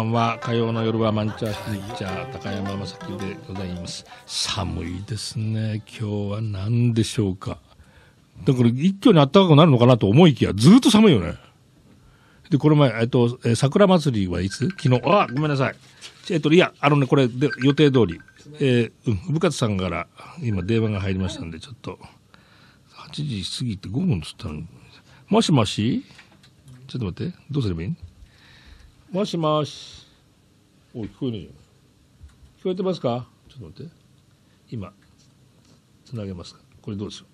ばんは火曜の夜はマンチャーシーチャー高山正樹でございます寒いですね今日は何でしょうかだから一挙に暖かくなるのかなと思いきやずっと寒いよねでこの前えっと、桜祭りはいつ昨日あごめんなさいえっといやあのねこれで予定通りえー、うん、部活さんから今電話が入りましたんでちょっと8時過ぎて5分つったのもしもしちょっと待ってどうすればいいもしもし。おい、聞こえねえよ。聞こえてますかちょっと待って。今、つなげますか。これどうでしょ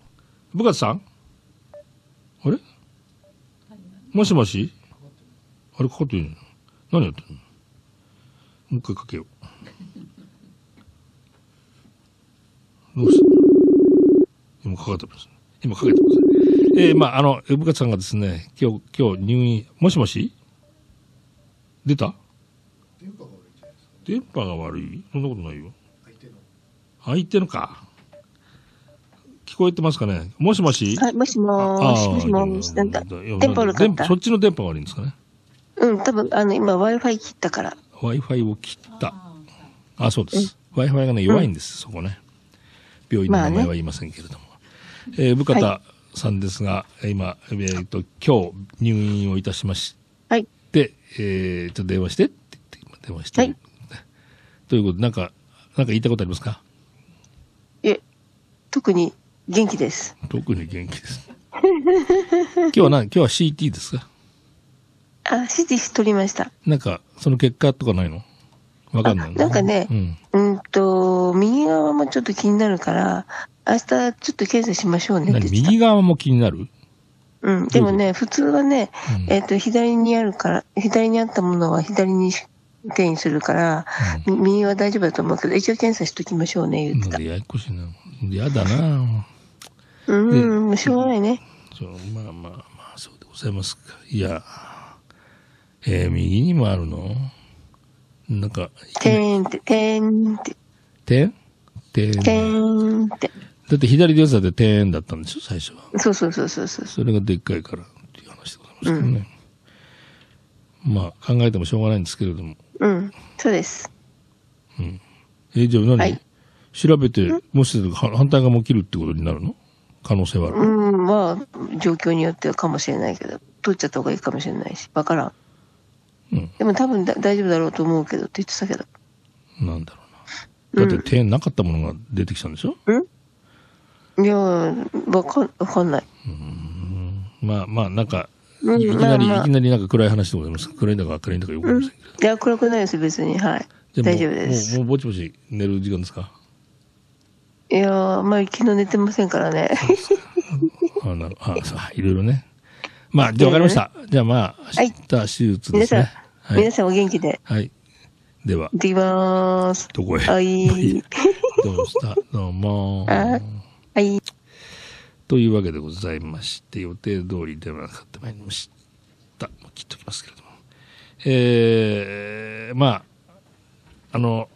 う。部活さんあれもしもしあれかかってる何やってるのもう一回かけよう。どうした今かかってます。今かけてます。えー、まあ、あの、部活さんがですね、今日、今日入院、もしもし出た電波が悪いんじゃないですか、電波が悪いそんなことないよ。相手の。相手のか。聞こえてますかねもしもしはい、もしもし。もしもし。なんか、電波悪かったそっちの電波が悪いんですかねうん、多分、あの、今 Wi-Fi 切ったから。Wi-Fi を切った。あ、そうです。Wi-Fi がね、弱いんです、そこね。病院の名前は言いませんけれども。えー、部方さんですが、今、えっ、ー、と、今日入院をいたしましで、えー、ちょっと電話してって言って、電話して。はい、ということで、なんか、なんか言いたことありますかいえ、特に元気です。特に元気です。今日は何今日は CT ですかあ、CT 取りました。なんか、その結果とかないのわかんないなんかね、うん、うんと、右側もちょっと気になるから、明日ちょっと検査しましょうね右側も気になるうん、でもね、普通はね、えっ、ー、と、左にあるから、左にあったものは左に転移するから、うん、右は大丈夫だと思うけど、一応検査しときましょうね、言ってた。ややこしいな。嫌だな。うん、しょうがないね。そうまあまあまあ、そうでございますか。いや、えー、右にもあるのなんか、てんって、てんって。てんてんって。だって左でやつだって庭園だったんでしょ、最初は。そうそうそうそうそう。それがでっかいからっていう話でございますけどね。うん、まあ、考えてもしょうがないんですけれども。うん、そうです。うん。え、じゃあ何、はい、調べて、もし反対側も切るってことになるの可能性はある。うん、まあ、状況によってはかもしれないけど、取っちゃった方がいいかもしれないし、わからん。うん、でも多分だ大丈夫だろうと思うけどって言ってたけど。なんだろうな。だって庭園なかったものが出てきたんでしょ、うんいや、わかん、わかんない。まあまあ、なんか、いきなり、いきなりなんか暗い話でございます。暗いんだか明るいんだかよくわかりませんけど。いや、暗くないです、別に。はい。大丈夫です。もう、ぼちぼち寝る時間ですかいやー、まあ、昨日寝てませんからね。あ、なるあ、さあ、いろいろね。まあ、じゃあ分かりました。じゃあまあ、明日手術ですね。皆さん、皆さんお元気で。はい。では。行ってきます。どこへはい。どうしたどうも。はい。というわけでございまして、予定通りではなかってまいりました。もう切っときますけれども。えー、まあ、あの、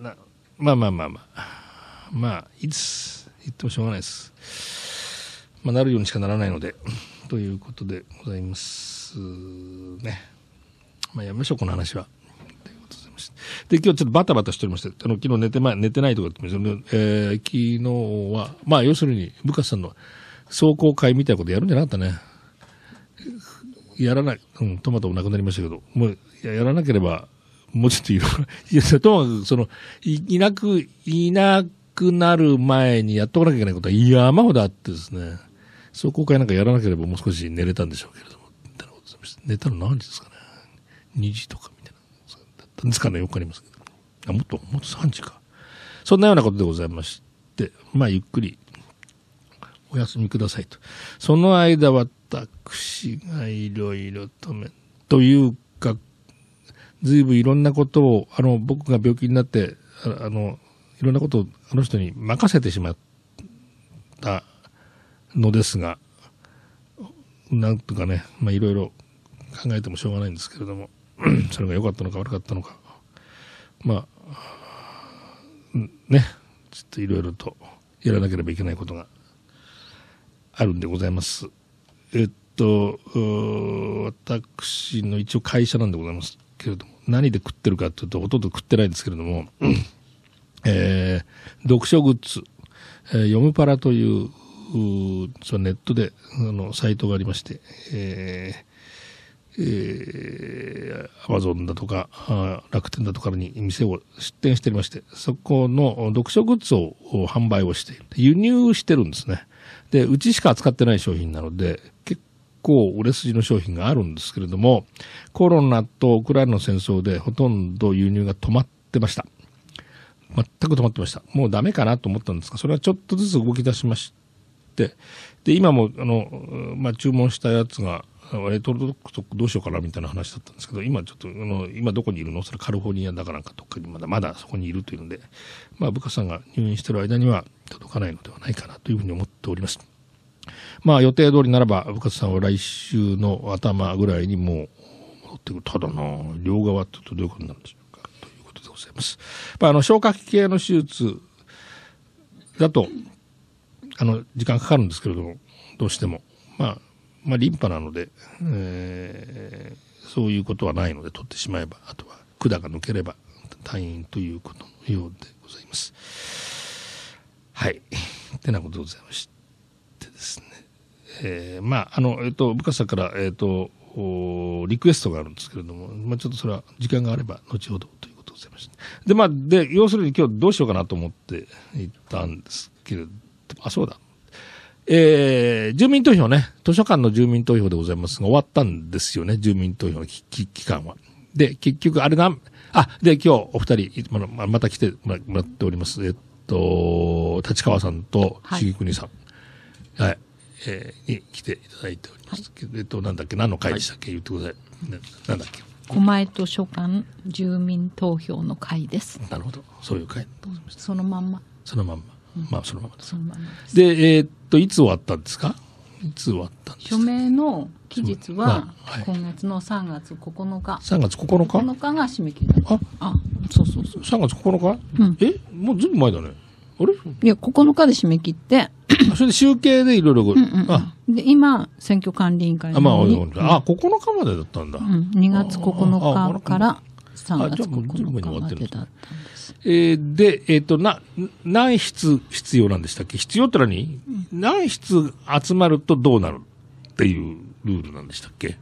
なまあまあまあまあ、まあ、いつ言ってもしょうがないです。まあ、なるようにしかならないので、ということでございますね。まあ、やめましょう、この話は。ました。で、今日ちょっとバタバタしておりまして、あの、昨日寝て、ま寝てないとかって言ってましたけど、えー、昨日は、まあ、要するに、部下さんの壮行会みたいなことやるんじゃなかったね。やらない、うん、トマトもなくなりましたけど、もう、やらなければ、もうちょっといろいろ、ともかく、その、い、いなく、いなくなる前にやっとかなきゃいけないことは山ほどあってですね、壮行会なんかやらなければもう少し寝れたんでしょうけれども、寝たの何時ですかね。2時とか。3時間よくありますけど。あ、もっと、もっと3時か。そんなようなことでございまして、まあ、ゆっくりお休みくださいと。その間、私がいろいろとめ、というか、ずいぶんいろんなことを、あの、僕が病気になって、あの、いろんなことをあの人に任せてしまったのですが、なんとかね、まあ、いろいろ考えてもしょうがないんですけれども、それが良かったのか悪かったのか、まあ、ね、ちょっといろいろとやらなければいけないことがあるんでございます。えっと、私の一応会社なんでございますけれども、何で食ってるかというと、ほとんど食ってないんですけれども、えー、読書グッズ、えー、読むパラという、そのネットで、あの、サイトがありまして、ええアマゾンだとか、楽天だとかに店を出店していまして、そこの読書グッズを販売をして輸入してるんですね。で、うちしか扱ってない商品なので、結構売れ筋の商品があるんですけれども、コロナとウクライナの戦争でほとんど輸入が止まってました。全く止まってました。もうダメかなと思ったんですが、それはちょっとずつ動き出しまして、で、今も、あの、まあ、注文したやつが、レトロドックとどうしようかなみたいな話だったんですけど、今ちょっと、あの、今どこにいるのそれカルフォルニアだかなんかどっかにまだまだそこにいるというので、まあ、部下さんが入院してる間には届かないのではないかなというふうに思っております。まあ、予定通りならば、部下さんは来週の頭ぐらいにもう戻ってくる。ただな、両側ってどういうことになるんでしょうか、ということでございます。まあ、あの、消化器系の手術だと、あの、時間かかるんですけれども、どうしても。まあ、まあ、リンパなので、えー、そういうことはないので取ってしまえば、あとは管が抜ければ退院ということのようでございます。はい。ってなことでございましてですね。えー、まあ、あの、えっ、ー、と、部下さんから、えっ、ー、と、リクエストがあるんですけれども、まあ、ちょっとそれは時間があれば後ほどということでございました。で、まあ、で、要するに今日どうしようかなと思って行ったんですけれど、あ、そうだ。えー、住民投票ね、図書館の住民投票でございますが、終わったんですよね、住民投票の期間は。で、結局、あれが、あ、で、今日お二人、また来てもらっております。えっと、立川さんとぎくにさん。はい、はい、えー、に来ていただいております。はい、えっと、なんだっけ、何の会でしたっけ、言ってください。ななんだっけ。狛江図書館住民投票の会です。なるほど。そういう会。そのまんま。そのまんま。まあそのままです。でえー、っといつ終わったんですか？いつ終わったんです署名の期日は、今月の3月9日。3月9日 ?9 日が締め切りだああ、そうそうそう。3月9日、うん、えもうずいぶん前だね。あれいや、9日で締め切って。それで集計でいろいろ。あで、今、選挙管理委員会のあ、まあ、うん、あ、9日までだったんだ。うん、2月9日から3月9日までだったえー、で、えっ、ー、と、な、何室必要なんでしたっけ必要って何、うん、何室集まるとどうなるっていうルールなんでしたっけ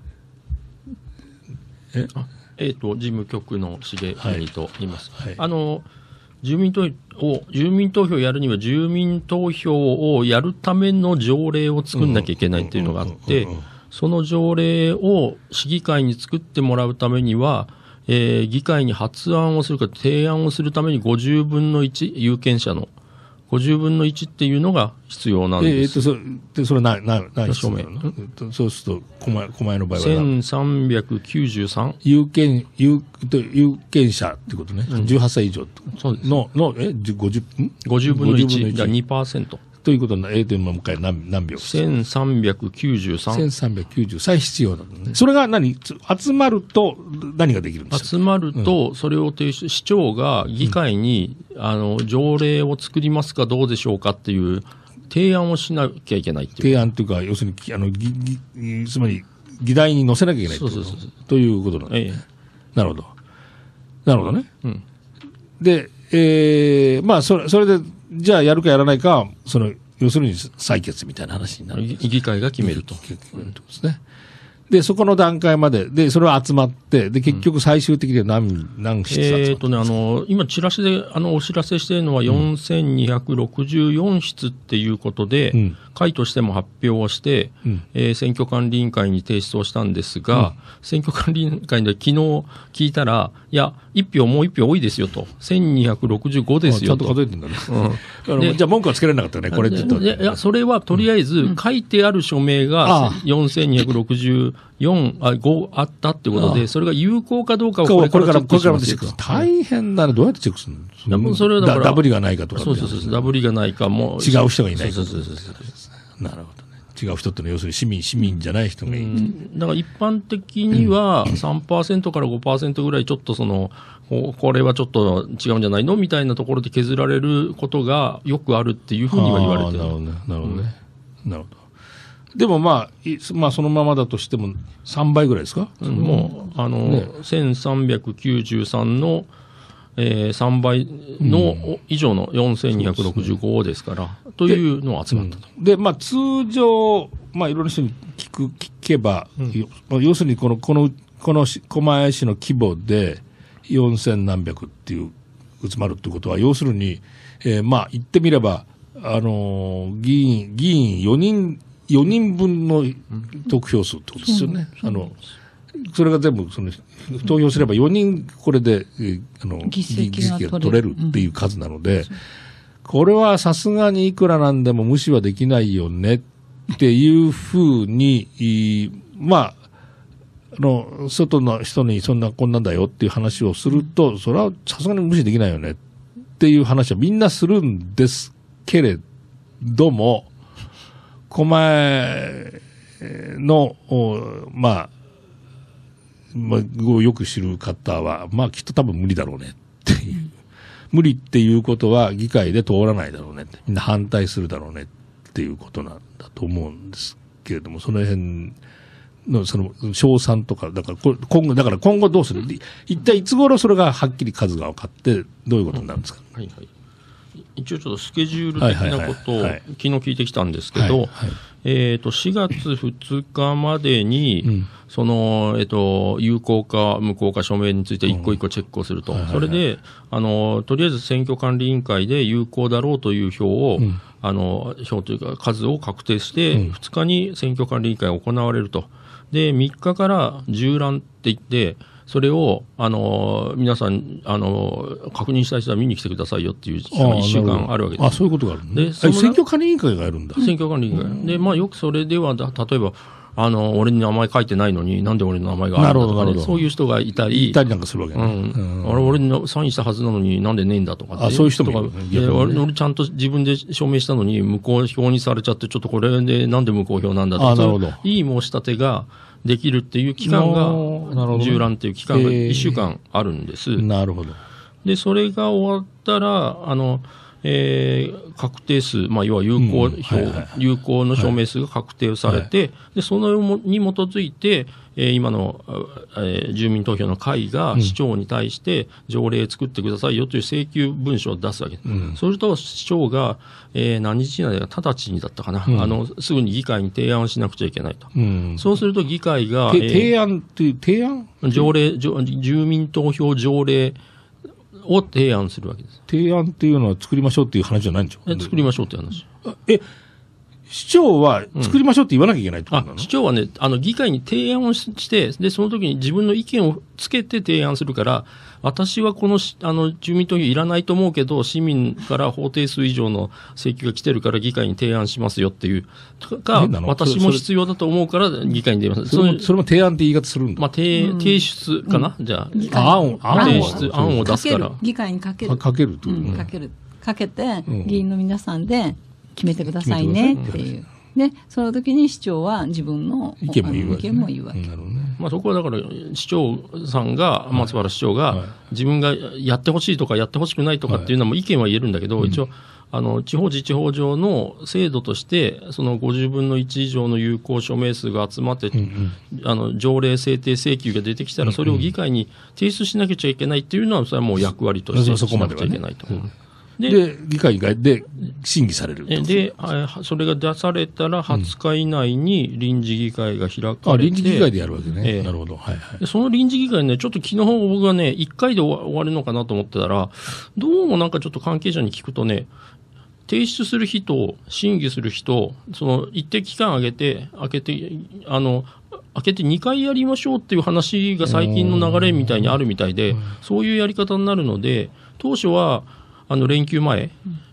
えあえっ、ー、と、事務局の重国と言います。はいはい、あの、住民投を住民投票をやるには、住民投票をやるための条例を作んなきゃいけないっていうのがあって、その条例を市議会に作ってもらうためには、えー、議会に発案をするか提案をするために50分の1、有権者の50分の1っていうのが必要なんです。えー、っと、それ、それな、な、な、証明。そうすると、狛江、狛江の場合は。1393? 有権、有、有権者ってことね。18歳以上うでの、の、え、50、分 ?50 分の1。じゃ1 2%。ということは、えー、も、と今、回何何秒1393。1393必要だ、ね、それが何集まると何ができるんですか集まると、それを提出、市長が議会に、あの条例を作りますかどうでしょうかっていう提案をしなきゃいけない提案というか、要するに、あのぎぎつまり、議題に載せなきゃいけないそうそうそうということなんで、ええ、なるほど。なるほどね。うん、で、えー、まあそれ、それで、じゃあやるかやらないか、その、要するに採決みたいな話になる。議会が決めると。決めるとですね。で、そこの段階まで、で、それは集まって、で、結局最終的には何、うん、何室えー、っとね、あの、今、チラシで、あの、お知らせしているのは4264室っていうことで、うん、会としても発表をして、うん、えー、選挙管理委員会に提出をしたんですが、うん、選挙管理委員会の昨日聞いたら、いや、1票もう1票多いですよと、1265ですよと。ちゃんと数えてんだね。うん、じゃあ、文句はつけられなかったね、これっと。いや、それはとりあえず、書いてある署名が4264あ5あったってことで、それが有効かどうかをこれからチェックする。大変だね、どうやってチェックするのそれはだからダブりがないかとか。そうそうそう、ダブりがないかも。違う人がいないか。そうそうそう。なるほど。違う人ってのは要するに市民、市民じゃない人がいい、うん、だから一般的には3%から5%ぐらいちょっとその、これはちょっと違うんじゃないのみたいなところで削られることがよくあるっていうふうには言われてるなるほどね、なるほどね、うん、なるほど。でもまあ、まあ、そのままだとしても3倍ぐらいですか、もう、あの、ね、1393のえー、3倍の、以上の4265ですから、というのを集まったと。で、まあ、通常、まあ、いろんな人に聞く、聞けば、要するにこの、この、この狛江市の規模で4000何百っていう、集まるってことは、要するに、えー、まあ、言ってみれば、あのー、議員、議員4人、4人分の得票数ってことですよね。あの、それが全部その投票すれば4人これで、えあの議席が取れるっていう数なので、うん、これはさすがにいくらなんでも無視はできないよねっていうふうに、まあ、あの外の人にそんなこんなんだよっていう話をすると、それはさすがに無視できないよねっていう話はみんなするんですけれども、狛江の、まあ、まあ、よく知る方は、まあ、きっと多分無理だろうねっていう。うん、無理っていうことは議会で通らないだろうね。みんな反対するだろうねっていうことなんだと思うんですけれども、その辺の、その、賞賛とか、だからこ、今後、だから今後どうする、うん、一体いつ頃それがはっきり数が分かって、どういうことになるんですか、うん、はいはい。一応ちょっとスケジュール的なことを昨日聞いてきたんですけど、えっ、と、4月2日までに、うんその、えっと、有効か無効か署名について一個一個チェックをすると、それであの、とりあえず選挙管理委員会で有効だろうという票を、うん、あの票というか、数を確定して、2日に選挙管理委員会が行われると、で3日から縦覧って言って、それを、あの皆さん、あの確認した人は見に来てくださいよっていう1週間あるわけです。あそういうことがある、ね、で選挙管理委員会があるんだ。選挙管理委員会。で、まあ、よくそれでは、例えば、あの、俺に名前書いてないのに、なんで俺の名前があるんだとか、ね、そういう人がいたり。いたりなんかするわけね。うん。あれ、俺にサインしたはずなのに、なんでねえんだとか。あ、そういう人もいる、ね。俺、ちゃんと自分で証明したのに、無効票にされちゃって、ちょっとこれで、なんで無効票なんだとか。なるほど。いい申し立てが、できるっていう期間が、縦覧っていう期間が1週間あるんです。なるほど。で、それが終わったら、あの、えー、確定数、まあ、要は有効票、うんはいはい、有効の証明数が確定されて、はい、でそのに基づいて、えー、今の、えー、住民投票の会が市長に対して条例作ってくださいよという請求文書を出すわけです、うん、そうすると市長が、えー、何日以内だ直ちにだったかな、うん、あのすぐに議会に提案をしなくちゃいけないと、うん、そうすると議会が、提案っていう提案条例住民投票条例を提案するわけです。提案っていうのは作りましょうっていう話じゃないんでしょう作りましょうって話。え、市長は作りましょうって言わなきゃいけないってことなの、うん、市長はね、あの議会に提案をして、で、その時に自分の意見をつけて提案するから、私はこのあの住民投票いらないと思うけど、市民から法定数以上の請求が来てるから議会に提案しますよっていう、か、私も必要だと思うから議会に出ますそれそれも提案って言い方するんだ、まあ、提提出かな、うん、じゃあ、案を提出案を出すから。か議会にかける。かけると、うん、かける。かけて、議員の皆さんで決めてくださいねっていう。ね、その時に市長は自分の意見も言うわけ,、ねうわけね、まあ、そこはだから市長さんが、松原市長が、自分がやってほしいとかやってほしくないとかっていうのも意見は言えるんだけど、はい、一応あの地方自治法上の制度としてその50分の1以上の有効署名数が集まって、うんうん、あの条例制定請求が出てきたらそれを議会に提出しなきゃいけないっていうのはそれはもう役割としてしなくちゃいけないと思う。で、議会で審議されるでで、それが出されたら、20日以内に臨時議会が開かれて、うん、臨時議会でやるわけね、えー、なるほど、はいはい、その臨時議会ね、ちょっと昨日僕はね、1回で終わるのかなと思ってたら、どうもなんかちょっと関係者に聞くとね、提出する日と審議する日と、その一定期間上げて、開けて、あの、開けて2回やりましょうっていう話が最近の流れみたいにあるみたいで、そういうやり方になるので、当初は、あの連休前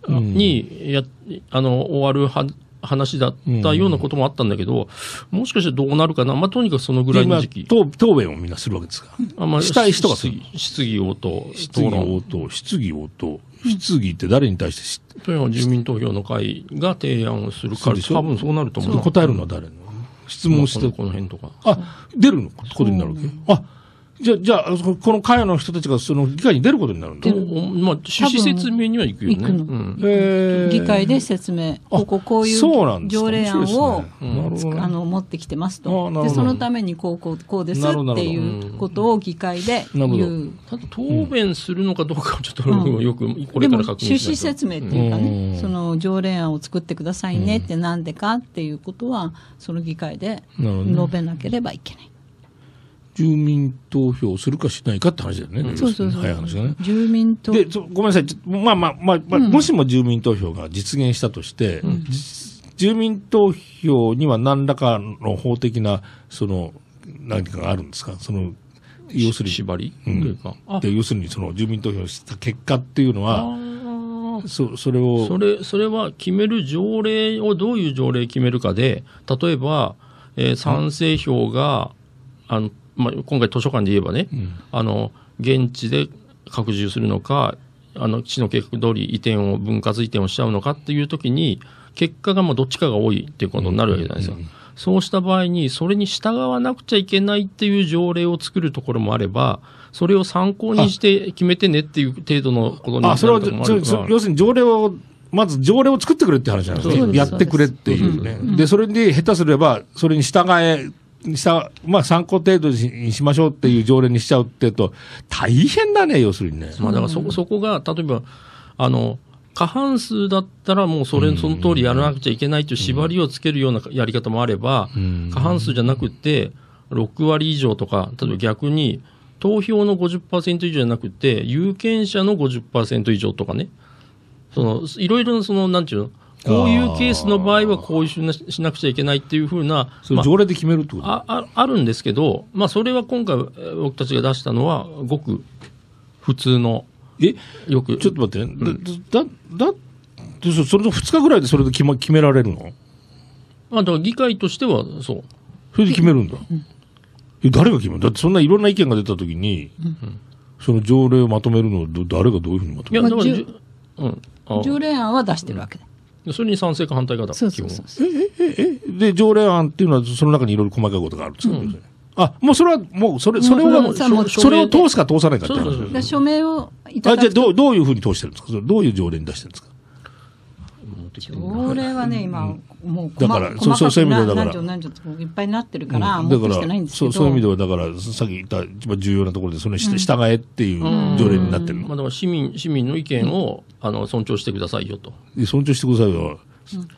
にや、あの終わるは話だったようなこともあったんだけど、もしかしてどうなるかな、まあ、とにかくそのぐらいの時期。答答弁をみんなするわけですか。あまあ、したい人がする。質疑応答、質疑応答、質疑応答。質疑って誰に対してそれは住民投票の会が提案をするから、多分そうなると思う。答えるのは誰の質問して。この辺とか。あ、出るのことになるわけあじゃじゃあ、この会の人たちがその議会に出ることになるんだまあ、趣旨説明には行くよね。うん、えー、議会で説明、こここういう条例案を、ねうん、あの持ってきてますとで、そのためにこうこうこうですっていうことを議会で言う。ただ答弁するのかどうかちょっとよく、これから確認趣旨説明っていうかね、その条例案を作ってくださいねってなんでかっていうことは、その議会で述べなければいけない。住民投票するかしないかって話だよね、うん、そうそうそう早い話がね。住民投でごめんなさい、まあまあまあ、まあうん、もしも住民投票が実現したとして、うん、住民投票には何らかの法的なその何かがあるんですか、その要するに縛り、うん、で要するにその住民投票した結果っていうのは。そそれをそれそれは決める条例をどういう条例決めるかで例えば、えー、賛成票が、あのまあ、今回図書館で言えばね、うん、あの、現地で拡充するのか、あの、市の計画通り移転を、分割移転をしちゃうのかっていうときに、結果がまあどっちかが多いっていうことになるわけじゃないですか。うんうん、そうした場合に、それに従わなくちゃいけないっていう条例を作るところもあれば、それを参考にして決めてねっていう程度のことになるところもあるかは要するに条例をまず条例を作ってくれって話なんですね。やってくれっていうね。で、それで下手すれば、それに従えにした、まあ、参考程度にしましょうっていう条例にしちゃうっていうと、大変だね、要するにね。まあ、だからそそこが、例えば、あの、過半数だったら、もうそれ、その通りやらなくちゃいけないという縛りをつけるようなやり方もあれば、過半数じゃなくて、6割以上とか、例えば逆に、投票の50%以上じゃなくて、有権者の50%以上とかね、そのいろいろその、なんていうの、こういうケースの場合はこういうしなくちゃいけないっていうふうな、条例で決めるってこと、あ、あるんですけど、まあ、それは今回、僕たちが出したのは、ごく普通の、えよくちょっと待って、ね、うんだ、だ、だ、それと2日ぐらいでそれで決,、ま、決められるのまあ、だから議会としてはそう。それで決めるんだ。え誰が決めるだってそんないろんな意見が出たときに、うん、その条例をまとめるのを誰がどういうふうにまとめるの、まあ、うん、条例案は出してるわけだ。それに賛成か反対かだそうそうそうそうで条例案っていうのはその中にいろいろ細かいことがあるんですか、うん、あもうそれはもうそれそれをそれを通すか通さないかって話署名をいただくあじゃあどうどういうふうに通してるんですかどういう条例に出してるんですか条例はね、はい、今、もうだからそうそうそういう意味ではだから何条いっぱいなってるから、うん、だからそうそういう意味ではだからさっき言った一番重要なところでそれ、うん、従えっていう条例になってるまあ、だか市民市民の意見を、うん、あの尊重してくださいよと尊重してくださいよ、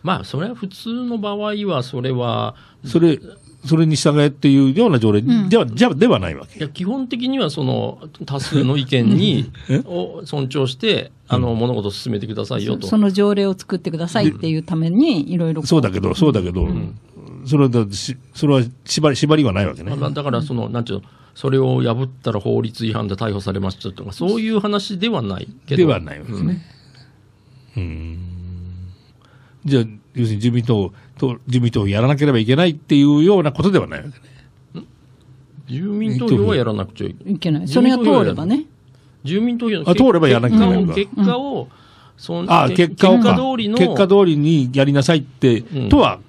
まあそれは普通の場合はそれはそれそれに従えっていうような条例では、うん、じゃではないわけいや基本的にはその多数の意見にを尊重して、あの物事を進めてくださいよとその条例を作ってくださいっていうために、いろいろそうだけど、そうだけど、うん、それはそれは縛り縛りはないわけね。まあ、だからそのなんていうのそれを破ったら法律違反で逮捕されましたとか、そういう話ではないけど。ではないわけですね。うん、うんじゃあ、要するに自民党、と自民党やらなければいけないっていうようなことではないわけね。住民投票はやらなくちゃいけない。それが通ればね。住民投票の通ればやらなきゃいけない結果を、そのあ結果を結果通りの結果通りにやりなさいって、うん、とは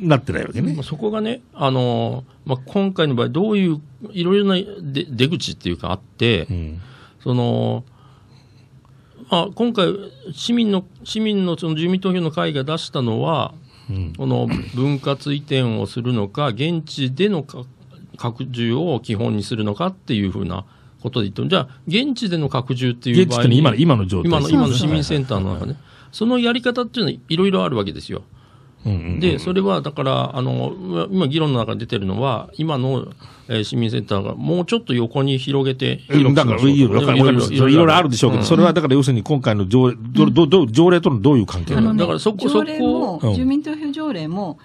なってないわけね。そこがね、あのまあ、今回の場合、どういういろいろな出出口っていうかあって、うん、そのまあ、今回市民の、市民のその住民投票の会が出したのは、この分割移転をするのか、現地での拡充を基本にするのかっていうふうなことで言ってじゃあ、現地での拡充っていう場合に、今の今の状態今の今の市民センターの中ね、そのやり方っていうのはいろいろあるわけですよ。で、それはだから、あの今、議論の中で出てるのは、今の、えー、市民センターがもうちょっと横に広げて広だから、いろいろあるでしょうけど、うん、それはだから要するに今回の条どど条例とのどういう関係なの、だからそこ条例も、住民投票条例も、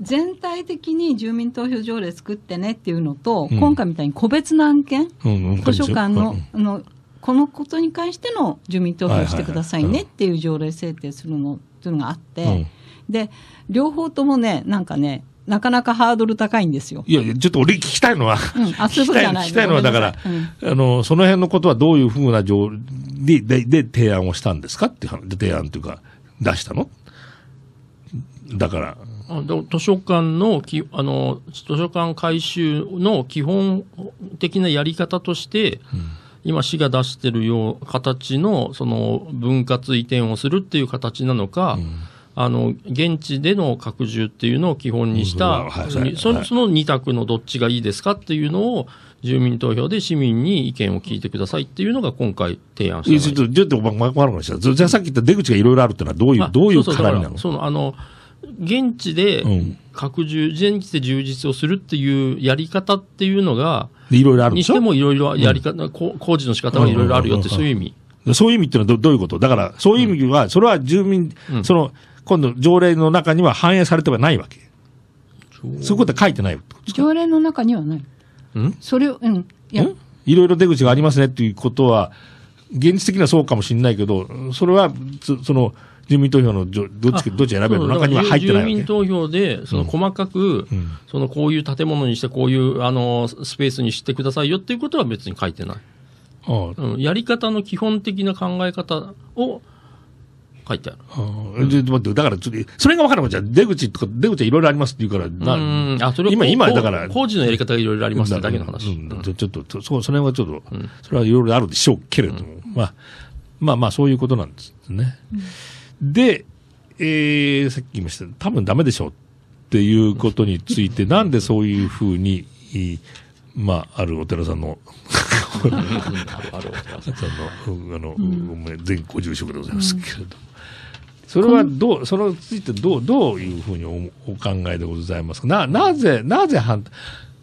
全体的に住民投票条例作ってねっていうのと、うん、今回みたいに個別の案件、うんうん、図書館の,、のこのことに関しての住民投票してくださいねっていう条例制定するのっていうのがあって。で両方ともねなんかねなかなかハードル高いんですよ。いやいや、ちょっと俺聞きたいのは、うん、あ聞きたい聞きたいのは、だから、うん、あの、その辺のことはどういうふうな状ででで提案をしたんですかっていう提案というか、出したのだから。図書館のきあの、図書館改修の基本的なやり方として、うん今、市が出してるよう形のその分割移転をするっていう形なのか、うんあの現地での拡充っていうのを基本にした、その2択のどっちがいいですかっていうのを、住民投票で市民に意見を聞いてくださいっていうのが今回提案したちょっと、困るかもしれない、じゃあさっき言った出口がいろいろあるってのはどういう、どういう課題なのそのあの現地で拡充、現地で充実をするっていうやり方っていうのが、いろいろあるにしてもいろいろやり方、うん、工事の仕方がいろいろあるよって、そういう意味。そういう意味ってのはどどういうことだから、そういう意味は、それは住民、その、今度条例の中には反映されてはないわけ。そういうことは書いてない条例の中にはない。んそれを、うん。いろいろ出口がありますねっていうことは、現実的にはそうかもしれないけど、それは、その、住民投票のどっちどっち選べるの中には入ってない住民投票で、その細かく、うん、そのこういう建物にして、こういうあのスペースにしてくださいよっていうことは別に書いてない。ああうん、やり方の基本的な考え方を書いてある。うん、で、待って、だから、それが分からんじゃ出口とか、出口はいろいろありますって言うから、な、あ、それ今、今、だから。工事のやり方がいろいろありますだけの話。ちょっと、そ、その辺はちょっと、それはいろいろあるでしょうけれども、まあ、まあまあ、そういうことなんですね。で、えさっき言いました、多分ダメでしょうっていうことについて、なんでそういうふうに、まあ、あるお寺さんのあるお寺さん の、あの、全ご住職でございますけれども。それはどう、それについてどう、どういうふうにおお考えでございますかな、なぜ、なぜ反、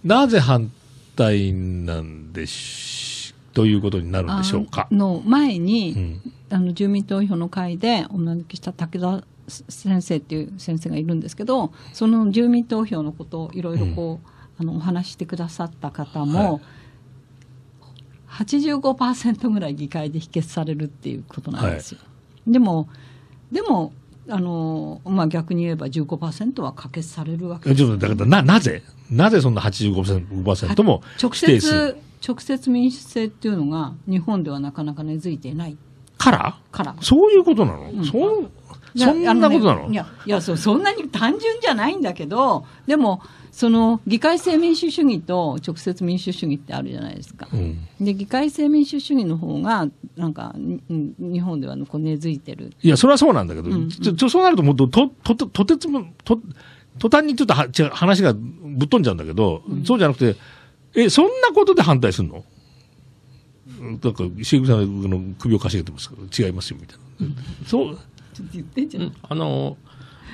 なぜ反対なんでし、ということになるんでしょうか。の前に、うん、あの住民投票の会でお招きした武田先生っていう先生がいるんですけど、その住民投票のことをいろいろこう、うん、あのお話してくださった方も、はい85%ぐらい議会で否決されるっていうことなんですよ。はい、でもでもあの、まあ、逆に言えば15%は可決されるわけです、ね、だからななぜ、なぜそんな85%も直接直接民主制っていうのが日本ではなかなか根付いていない。からからそういうことなの、うん、そそんなことなの、ね、いやいやそそんなに単純じゃないんだけどでもその議会制民主主義と直接民主主義ってあるじゃないですか、うん、で議会制民主主義の方がなんか日本ではこう根付いてるいやそれはそうなんだけど、うんうん、そうなるともっとととてつもと途端にちょっとは話がぶっ飛んじゃうんだけど、うん、そうじゃなくてえそんなことで反対するのなんかシェイさんの首をかしげてますけど違いますよみたいな、うん、そうちょっと言ってんじゃんあの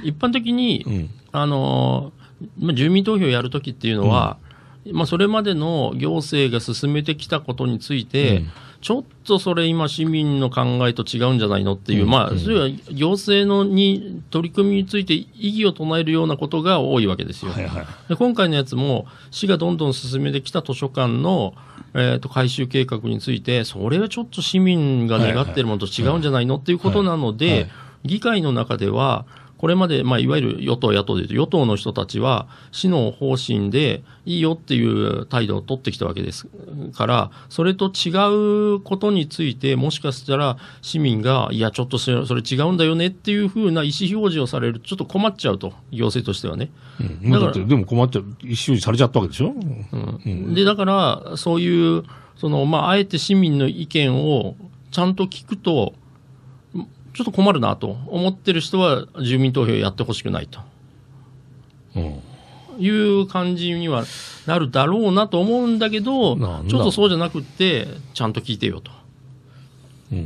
一般的に、あのまあ、住民投票やるときっていうのは、うん、まあ、それまでの行政が進めてきたことについて、うん、ちょっとそれ今市民の考えと違うんじゃないのっていう、うん、まあ、そは行政のに取り組みについて異議を唱えるようなことが多いわけですよ。はいはい、で今回のやつも、市がどんどん進めてきた図書館の、えー、と改修計画について、それはちょっと市民が願っているものと違うんじゃないのっていうことなので、議会の中では、これまで、まあ、いわゆる与党、野党でいうと、与党の人たちは、市の方針でいいよっていう態度を取ってきたわけですから、それと違うことについて、もしかしたら市民が、いや、ちょっとそれ違うんだよねっていうふうな意思表示をされるちょっと困っちゃうと、行政としてはね。うん、だからだでも困っちゃう、意思表示されちゃったわけでしょ。うん、うん、でだからそういうその、まあ、あえて市民の意見をちゃんと聞くと、ちょっと困るなと思ってる人は住民投票やってほしくないと。うんいう感じにはなるだろうなと思うんだけど、ちょっとそうじゃなくて、ちゃんと聞いてよと。うん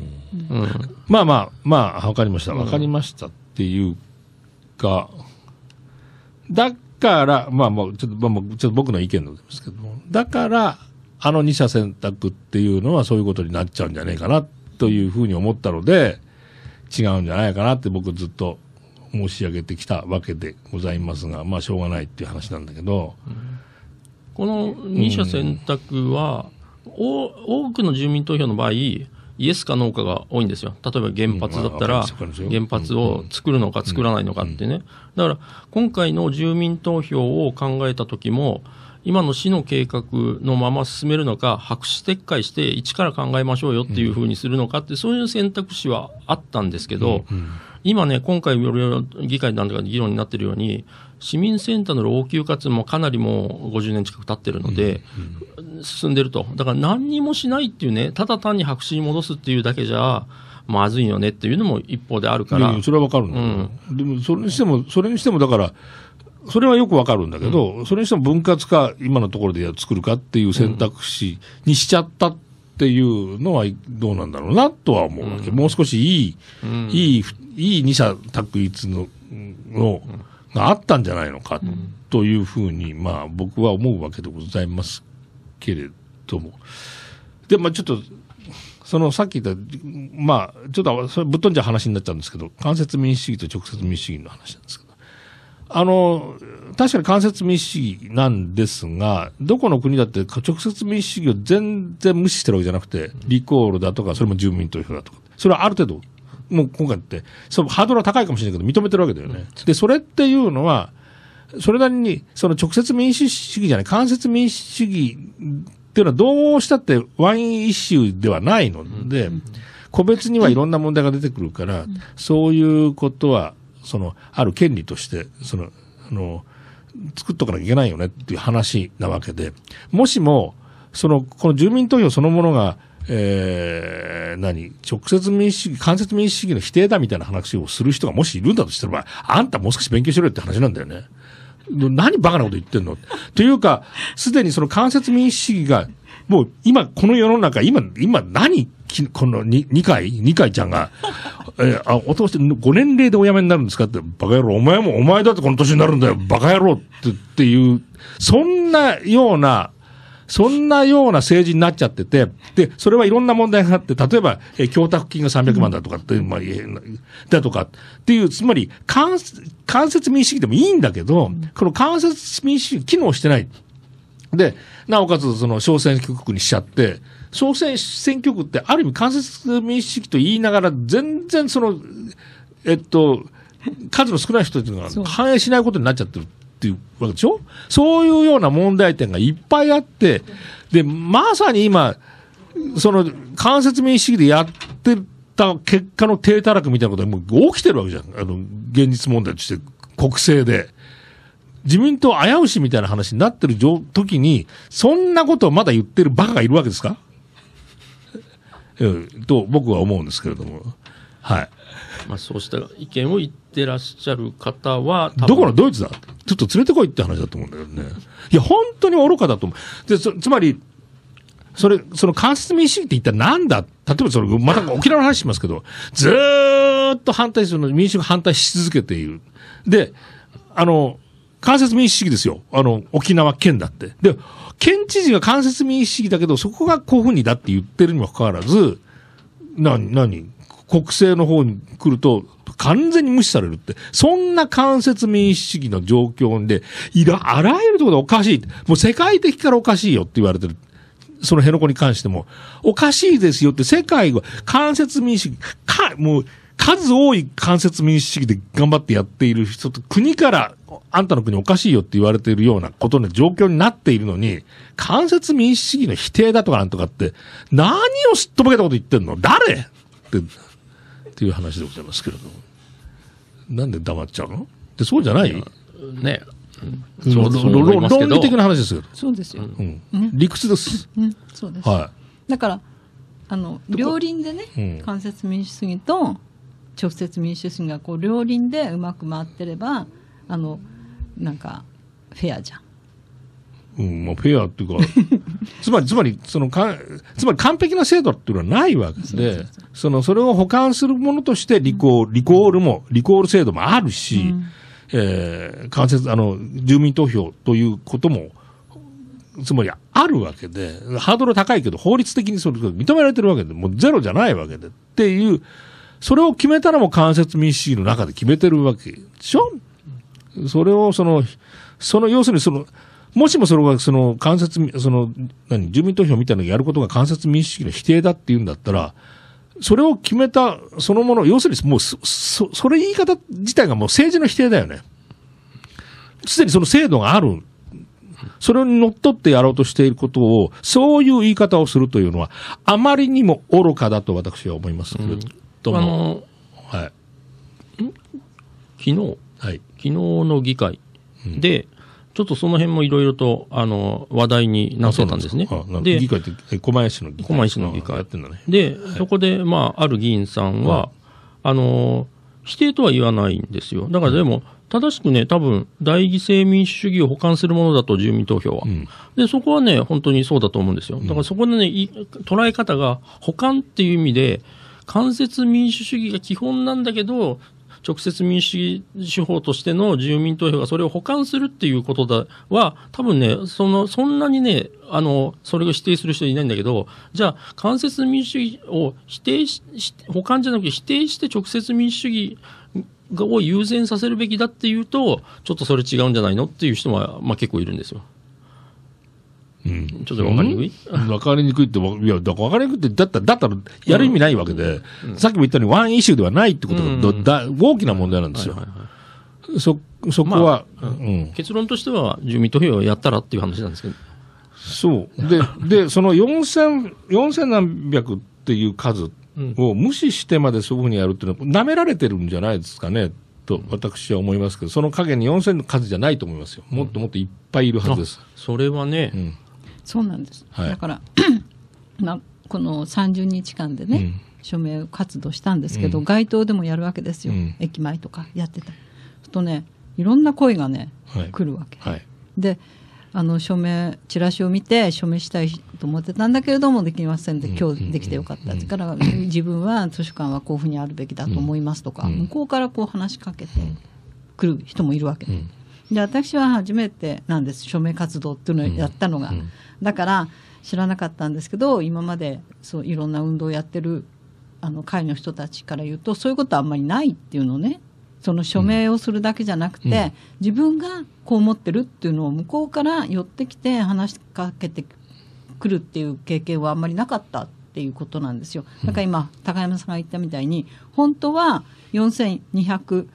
うん、まあまあ、まあ、わかりました。わかりましたっていうか、うん、だから、まあまあ、ちょっと、まあ、ちょっと僕の意見なんですけども、だから、あの二者選択っていうのはそういうことになっちゃうんじゃないかなというふうに思ったので、違うんじゃないかなって僕ずっと申し上げてきたわけでございますが、まあしょうがないっていう話なんだけど。この2者選択は、うん、多くの住民投票の場合、イエスかノーかが多いんですよ。例えば原発だったら、原発を作るのか作らないのかってね。だから、今回の住民投票を考えた時も、今の市の計画のまま進めるのか、白紙撤回して一から考えましょうよっていうふうにするのかって、そういう選択肢はあったんですけど、今ね、今回、議会なんとか議論になってるように、市民センターの老朽化っもかなりもう50年近く経ってるので、進んでると、だから何にもしないっていうね、ただ単に白紙に戻すっていうだけじゃ、まずいよねっていうのも一方であるから。それはわかるの、うん、でもそれにしても、それにしてもだから、それはよくわかるんだけど、うん、それにしても分割か、今のところで作るかっていう選択肢にしちゃったっていうのはどうなんだろうなとは思うわけ。うん、もう少しいい、うん、いい、いい二者択一の、の、があったんじゃないのかというふうに、まあ僕は思うわけでございますけれども。で、まあちょっと、そのさっき言った、まあ、ちょっとそれぶっ飛んじゃう話になっちゃうんですけど、間接民主主義と直接民主主義の話なんですけど、あの、確かに間接民主主義なんですが、どこの国だって直接民主主義を全然無視してるわけじゃなくて、リコールだとか、それも住民投票だとか、それはある程度、もう今回って、そのハードルは高いかもしれないけど、認めてるわけだよね。で、それっていうのは、それなりに、その直接民主主義じゃない、間接民主主義っていうのはどうしたってワインイシューではないので、個別にはいろんな問題が出てくるから、そういうことは、その、ある権利として、その、あの、作っとかなきゃいけないよねっていう話なわけで、もしも、その、この住民投票そのものが、えー、何直接民主主義、間接民主主義の否定だみたいな話をする人がもしいるんだとしたら、あんたもう少し勉強しろよって話なんだよね。何バカなこと言ってんのというか、すでにその間接民主主義が、もう今この世の中、今、今何きこの 2, 二回、二回ちゃんが、えー、あ、お父さん、ご年齢でお辞めになるんですかって、バカ野郎、お前も、お前だってこの年になるんだよ、バカ野郎って、っていう、そんなような、そんなような政治になっちゃってて、で、それはいろんな問題があって、例えば、えー、供託金が300万だとかって、まあ、えだとかっていう、つまり、間接民主主義でもいいんだけど、この間接民主主義機能してない。で、なおかつ、その、小選挙区にしちゃって、総選選挙区ってある意味間接民主主義と言いながら、全然その、えっと、数の少ない人というのが反映しないことになっちゃってるっていうわけでしょそういうような問題点がいっぱいあって、で、まさに今、その、間接民主主義でやってた結果の低たらくみたいなことがもう起きてるわけじゃん。あの、現実問題として国政で。自民党危うしみたいな話になってる時に、そんなことをまだ言ってるバカがいるわけですかと僕は思うんですけれども。はい。まあ、そうした意見を言ってらっしゃる方は、どこのドイツだちょっと連れてこいって話だと思うんだけどね。いや、本当に愚かだと思う。で、つまり、それ、その間接民主主義って一体なんだ例えばその、また沖縄の話しますけど、ずっと反対するの、民主が反対し続けている。で、あの、間接民主主義ですよ。あの、沖縄県だって。で、県知事が間接民主主義だけど、そこがこういうふうにだって言ってるにもかかわらず、ななに、国政の方に来ると、完全に無視されるって。そんな間接民主主義の状況で、いら、あらゆるところでおかしい。もう世界的からおかしいよって言われてる。その辺野古に関しても。おかしいですよって世界が間接民主主義、か、もう、数多い間接民主主義で頑張ってやっている人と、国から、あんたの国おかしいよって言われているようなことの状況になっているのに、間接民主主義の否定だとかなんとかって、何をすっとぼけたこと言ってんの誰って、っていう話でございますけれども。なんで黙っちゃうのでそうじゃないねえ。論理的な話ですよ。そうですよ。理屈です。そうです。はい。だから、あの、両輪でね、間接民主主義と、直接民主主義がこう両輪でうまく回ってればあのなんかフェアじゃん。うんまあ、フェアっていうか つまり、つまり、そのか、つまり完璧な制度っていうのはないわけで、その、それを補完するものとして、リコール、リコールも、リコール制度もあるし、うん、えー、間接、あの、住民投票ということも、つまりあるわけで、ハードル高いけど、法律的にそれ認められてるわけで、もうゼロじゃないわけで、っていう、それを決めたのも間接民主主義の中で決めてるわけでしょそれをその、その要するにその、もしもそれがその間接、その、何、住民投票みたいなのをやることが間接民主主義の否定だっていうんだったら、それを決めたそのもの、要するにもうそ、そ、それ言い方自体がもう政治の否定だよね。すでにその制度がある。それに乗っ取ってやろうとしていることを、そういう言い方をするというのは、あまりにも愚かだと私は思います。うんどうも。はい。昨日、はい、昨日の議会で、うん、ちょっとその辺もいろいろとあの話題になってたんですね。で議会って狛江市の議会狛江市の議会。で、はい、そこで、まあ、ある議員さんは、あの否定とは言わないんですよ。だからでも、正しくね、多分代議制民主主義を補完するものだと、住民投票は、うん、で、そこはね、本当にそうだと思うんですよ。だからそこのね、捉え方が、補完っていう意味で、間接民主主義が基本なんだけど、直接民主主義手法としての住民投票がそれを補完するっていうことだは、多分ね、その、そんなにね、あの、それを否定する人いないんだけど、じゃあ、間接民主主義を否定し、補完じゃなくて否定して直接民主主義を優先させるべきだっていうと、ちょっとそれ違うんじゃないのっていう人は、まあ結構いるんですよ。うん、ちょっと分かりにくい、うん、分かりにくいって、いや、だ分かりにくいって、だったら、だったら、やる意味ないわけで、うん、さっきも言ったように、ワンイシューではないってことが、だ大きな問題なんですよ。はいはいそ、そこは、まあ、うん、結論としては、住民投票をやったらっていう話なんですけど。そう。で、で、その4000、4000何百っていう数を無視してまでそういうふうにやるっていうのは、舐められてるんじゃないですかね。と私は思いますけど、その陰に4000の数じゃないと思いますよ、もっともっといっぱいいるはずです。それはね、うん、そうなんです、はい、だから まあ、この30日間でね、うん、署名活動したんですけど、うん、街頭でもやるわけですよ、うん、駅前とかやってたとねいろんな声がね、はい、来るわけ、はい、であの署名チラシを見て署名したいと思ってたんだけれどもできませんで今日できてよかっただから自分は図書館はこういうふうにあるべきだと思いますとか向こうからこう話しかけてくる人もいるわけ、うんで私は初めてなんです署名活動っていうのをやったのが、うんうん、だから知らなかったんですけど今までそういろんな運動をやってるあの会の人たちから言うとそういうことはあんまりないっていうのねその署名をするだけじゃなくて、うん、自分がこう思ってるっていうのを向こうから寄ってきて話しかけてくるっていう経験はあんまりなかったっていうことなんですよだから今高山さんが言ったみたいに本当は4200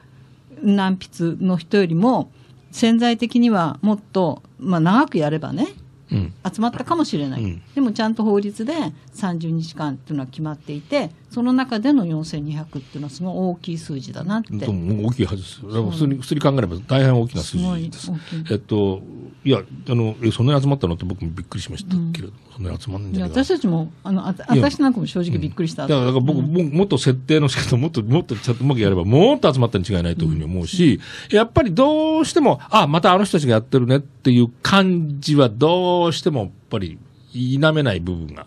何筆の人よりも潜在的にはもっと、まあ、長くやればね、うん、集まったかもしれない、うん、でもちゃんと法律で30日間というのは決まっていてその中での4200っていうのはすごい大きい数字だなって。大きいはずです。普通に普通に考えれば大変大きな数字です。すえっと、いや、あの、そんなに集まったのって僕もびっくりしましたけれども、うん、そんなに集まんない私たちも、あの、あ私なんかも正直びっくりした。うん、だから僕、うん、もっと設定の仕方、もっと、もっとちゃんとうまくやれば、もっと集まったに違いないというふうに思うし、うん、やっぱりどうしても、あ、またあの人たちがやってるねっていう感じはどうしても、やっぱり否めない部分が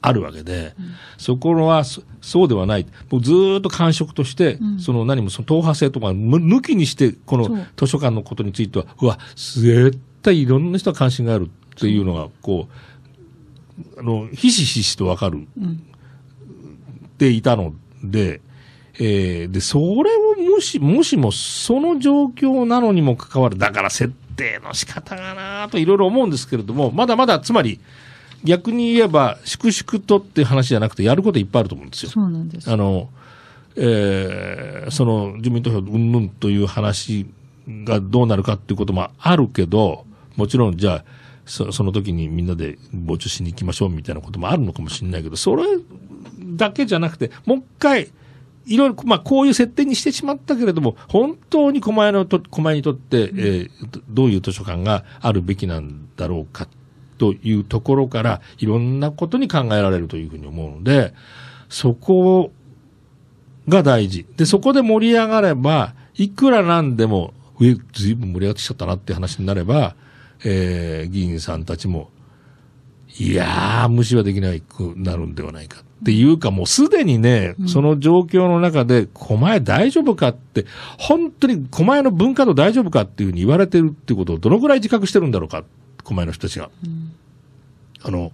あるわけで、うん、そこはそうではない、もうずっと感触として、うん、その何もその党派性とか抜きにして、この図書館のことについては、うわ、絶対いろんな人が関心があるっていうのが、こう、あのひしひしと分かる、うん、っていたので、えー、で、それをもし、もしもその状況なのにもかかわらず、だから設定の仕方がなといろいろ思うんですけれども、まだまだ、つまり、逆に言えば、粛々とって話じゃなくて、やることいっぱいあると思うんですよ。そうなんですあの、えー、その住民投票うんぬんという話がどうなるかっていうこともあるけど、もちろん、じゃあ、そその時にみんなで傍聴しに行きましょうみたいなこともあるのかもしれないけど、それだけじゃなくて、もう一回、いろいろ、まあ、こういう設定にしてしまったけれども、本当に狛江のと、狛江にとって、えー、どういう図書館があるべきなんだろうかっというところから、いろんなことに考えられるというふうに思うので、そこが大事。で、そこで盛り上がれば、いくらなんでも、ずいぶん盛り上がってきちゃったなって話になれば、えー、議員さんたちも、いやー、無視はできなくなるんではないか。っていうか、もうすでにね、その状況の中で、狛江大丈夫かって、本当に狛江の文化度大丈夫かっていうふうに言われてるってことをどのぐらい自覚してるんだろうかっ狛江の人たちが、うん、あの